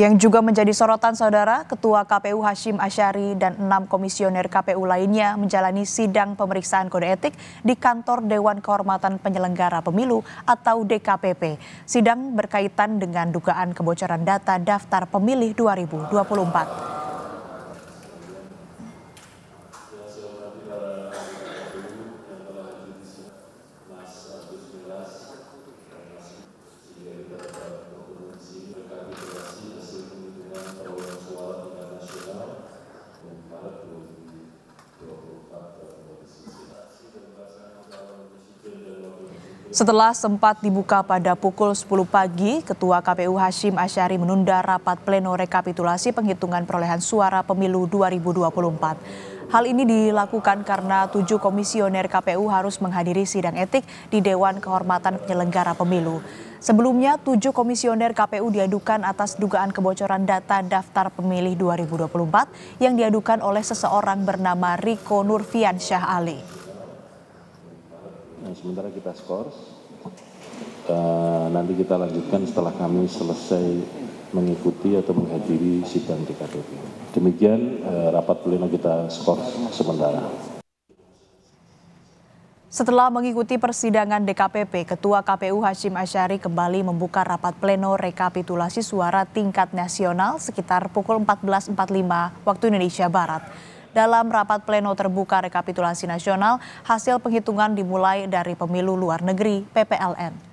Yang juga menjadi sorotan saudara, Ketua KPU Hashim Ashari dan enam komisioner KPU lainnya menjalani sidang pemeriksaan kode etik di kantor Dewan Kehormatan Penyelenggara Pemilu atau DKPP. Sidang berkaitan dengan dugaan kebocoran data daftar pemilih 2024. Setelah sempat dibuka pada pukul 10 pagi, Ketua KPU Hashim Asyari menunda rapat pleno rekapitulasi penghitungan perolehan suara pemilu 2024. Hal ini dilakukan karena tujuh komisioner KPU harus menghadiri sidang etik di Dewan Kehormatan Penyelenggara Pemilu. Sebelumnya, tujuh komisioner KPU diadukan atas dugaan kebocoran data daftar pemilih 2024 yang diadukan oleh seseorang bernama Riko Nurfian Syah Ali. Nah, sementara kita skors, uh, nanti kita lanjutkan setelah kami selesai mengikuti atau menghadiri sidang DKPP. Demikian eh, rapat pleno kita skor sementara. Setelah mengikuti persidangan DKPP, Ketua KPU Hashim Asyari kembali membuka rapat pleno rekapitulasi suara tingkat nasional sekitar pukul 14.45 waktu Indonesia Barat. Dalam rapat pleno terbuka rekapitulasi nasional, hasil penghitungan dimulai dari pemilu luar negeri PPLN.